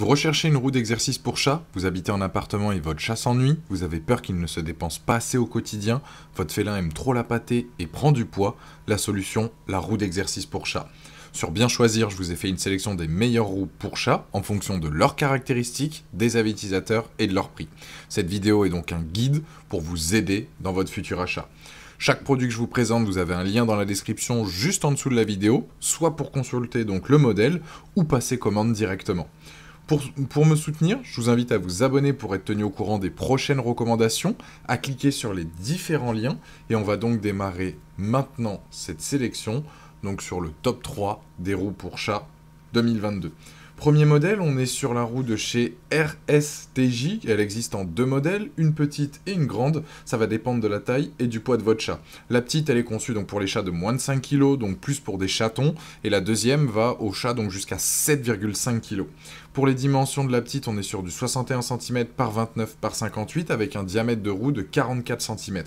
Vous recherchez une roue d'exercice pour chat, vous habitez en appartement et votre chat s'ennuie, vous avez peur qu'il ne se dépense pas assez au quotidien, votre félin aime trop la pâtée et prend du poids, la solution, la roue d'exercice pour chat. Sur Bien Choisir, je vous ai fait une sélection des meilleures roues pour chat en fonction de leurs caractéristiques, des utilisateurs et de leur prix. Cette vidéo est donc un guide pour vous aider dans votre futur achat. Chaque produit que je vous présente, vous avez un lien dans la description juste en dessous de la vidéo, soit pour consulter donc le modèle ou passer commande directement. Pour, me soutenir, je vous invite à vous abonner pour être tenu au courant des prochaines recommandations, à cliquer sur les différents liens, et on va donc démarrer maintenant cette sélection, donc sur le top 3 des roues pour chat 2022. Premier modèle, on est sur la roue de chez RSTJ. Elle existe en deux modèles, une petite et une grande. Ça va dépendre de la taille et du poids de votre chat. La petite, elle est conçue donc pour les chats de moins de 5 kg, donc plus pour des chatons. Et la deuxième va aux chats donc jusqu'à 7,5 kg. Pour les dimensions de la petite, on est sur du 61 cm par 29 par 58 avec un diamètre de roue de 44 cm.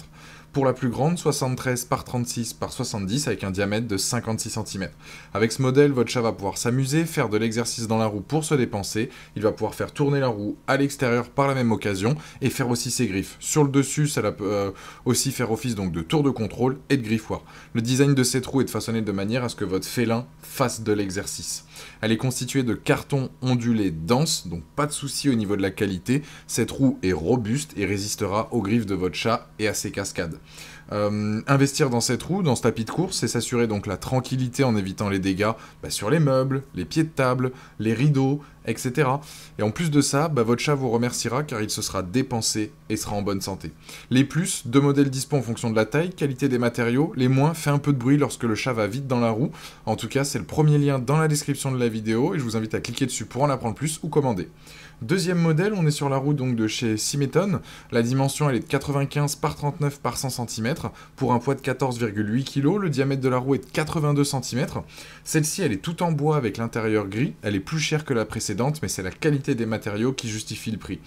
Pour la plus grande, 73 par 36 par 70 avec un diamètre de 56 cm. Avec ce modèle, votre chat va pouvoir s'amuser, faire de l'exercice dans la roue pour se dépenser, il va pouvoir faire tourner la roue à l'extérieur par la même occasion et faire aussi ses griffes. Sur le dessus, ça peut aussi faire office donc de tour de contrôle et de griffoir. Le design de cette roue est de façonné de manière à ce que votre félin fasse de l'exercice. Elle est constituée de carton ondulé est dense, donc pas de souci au niveau de la qualité. Cette roue est robuste et résistera aux griffes de votre chat et à ses cascades. Euh, investir dans cette roue, dans ce tapis de course, c'est s'assurer donc la tranquillité en évitant les dégâts bah, sur les meubles, les pieds de table, les rideaux, etc. Et en plus de ça, bah, votre chat vous remerciera car il se sera dépensé et sera en bonne santé. Les plus, deux modèles dispo en fonction de la taille, qualité des matériaux, les moins, fait un peu de bruit lorsque le chat va vite dans la roue. En tout cas, c'est le premier lien dans la description de la vidéo et je vous invite à cliquer dessus pour en apprendre plus ou commander. Deuxième modèle, on est sur la roue donc de chez Simeton. La dimension elle est de 95 par 39 par 100 cm pour un poids de 14,8 kg. Le diamètre de la roue est de 82 cm. Celle-ci elle est tout en bois avec l'intérieur gris. Elle est plus chère que la précédente, mais c'est la qualité des matériaux qui justifie le prix.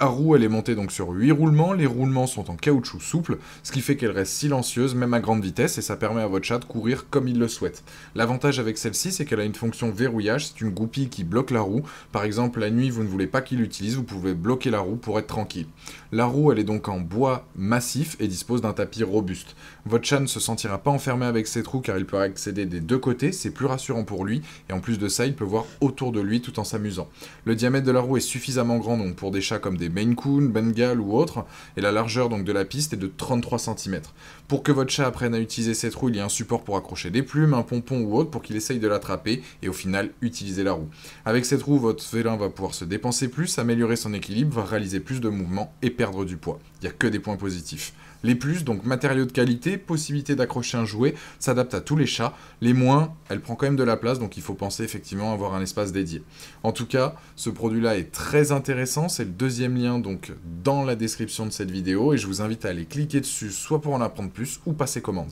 La roue elle est montée donc sur 8 roulements. Les roulements sont en caoutchouc souple, ce qui fait qu'elle reste silencieuse même à grande vitesse et ça permet à votre chat de courir comme il le souhaite. L'avantage avec celle-ci c'est qu'elle a une fonction verrouillage. C'est une goupille qui bloque la roue. Par exemple la nuit vous ne voulez pas qu'il utilise, vous pouvez bloquer la roue pour être tranquille. La roue, elle est donc en bois massif et dispose d'un tapis robuste. Votre chat ne se sentira pas enfermé avec ses trous car il peut accéder des deux côtés, c'est plus rassurant pour lui, et en plus de ça, il peut voir autour de lui tout en s'amusant. Le diamètre de la roue est suffisamment grand donc pour des chats comme des Maine Coon, Bengal ou autres, et la largeur donc de la piste est de 33 cm. Pour que votre chat apprenne à utiliser cette roue, il y a un support pour accrocher des plumes, un pompon ou autre pour qu'il essaye de l'attraper et au final utiliser la roue. Avec cette roue, votre félin va pouvoir se dépenser plus, améliorer son équilibre, va réaliser plus de mouvements et perdre du poids. Il n'y a que des points positifs. Les plus, donc matériaux de qualité, possibilité d'accrocher un jouet, s'adapte à tous les chats. Les moins, elle prend quand même de la place, donc il faut penser effectivement à avoir un espace dédié. En tout cas, ce produit-là est très intéressant. C'est le deuxième lien donc dans la description de cette vidéo et je vous invite à aller cliquer dessus soit pour en apprendre plus ou passer commande.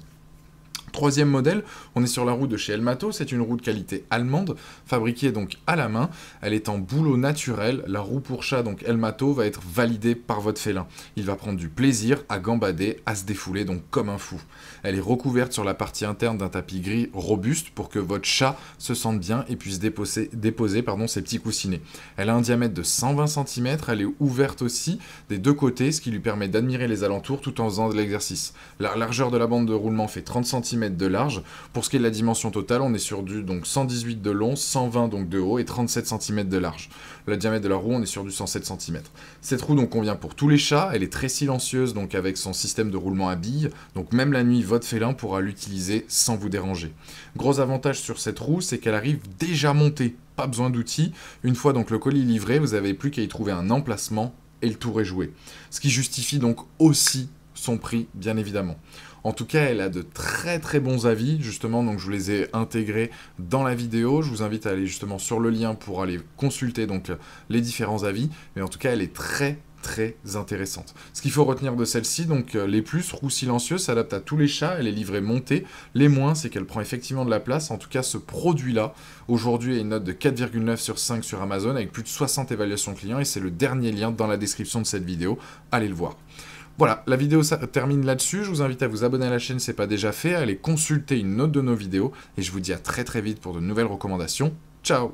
Troisième modèle, on est sur la roue de chez Elmato, c'est une roue de qualité allemande, fabriquée donc à la main, elle est en boulot naturel, la roue pour chat donc Elmato va être validée par votre félin. Il va prendre du plaisir à gambader, à se défouler donc comme un fou. Elle est recouverte sur la partie interne d'un tapis gris robuste pour que votre chat se sente bien et puisse déposer, pardon, ses petits coussinets. Elle a un diamètre de 120 cm, elle est ouverte aussi des deux côtés, ce qui lui permet d'admirer les alentours tout en faisant de l'exercice. La largeur de la bande de roulement fait 30 cm de large. Pour ce qui est de la dimension totale, on est sur du donc 118 de long, 120 donc de haut et 37 cm de large. Le diamètre de la roue, on est sur du 107 cm. Cette roue donc convient pour tous les chats, elle est très silencieuse donc avec son système de roulement à billes, donc même la nuit, votre félin pourra l'utiliser sans vous déranger. Gros avantage sur cette roue, c'est qu'elle arrive déjà montée, pas besoin d'outils. Une fois donc le colis livré, vous n'avez plus qu'à y trouver un emplacement et le tour est joué. Ce qui justifie donc aussi son prix, bien évidemment. En tout cas, elle a de très très bons avis, justement, donc je vous les ai intégrés dans la vidéo. Je vous invite à aller justement sur le lien pour aller consulter donc les différents avis. Mais en tout cas, elle est très très intéressante. Ce qu'il faut retenir de celle-ci, donc euh, les plus, roues silencieux, s'adapte à tous les chats, elle est livrée montée. Les moins, c'est qu'elle prend effectivement de la place. En tout cas, ce produit-là, aujourd'hui, a une note de 4,9 sur 5 sur Amazon avec plus de 60 évaluations clients et c'est le dernier lien dans la description de cette vidéo. Allez le voir. Voilà, la vidéo termine là-dessus. Je vous invite à vous abonner à la chaîne si ce n'est pas déjà fait, à aller consulter une autre de nos vidéos, et je vous dis à très très vite pour de nouvelles recommandations. Ciao